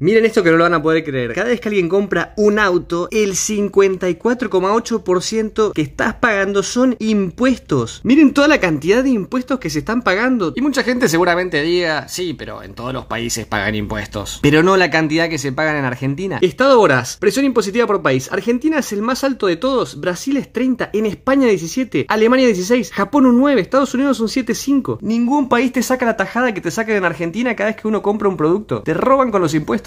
Miren esto que no lo van a poder creer. Cada vez que alguien compra un auto, el 54,8% que estás pagando son impuestos. Miren toda la cantidad de impuestos que se están pagando. Y mucha gente seguramente diga, sí, pero en todos los países pagan impuestos. Pero no la cantidad que se pagan en Argentina. Estado horas, presión impositiva por país. Argentina es el más alto de todos, Brasil es 30, en España 17, Alemania 16, Japón un 9, Estados Unidos un 7,5. Ningún país te saca la tajada que te sacan en Argentina cada vez que uno compra un producto. Te roban con los impuestos.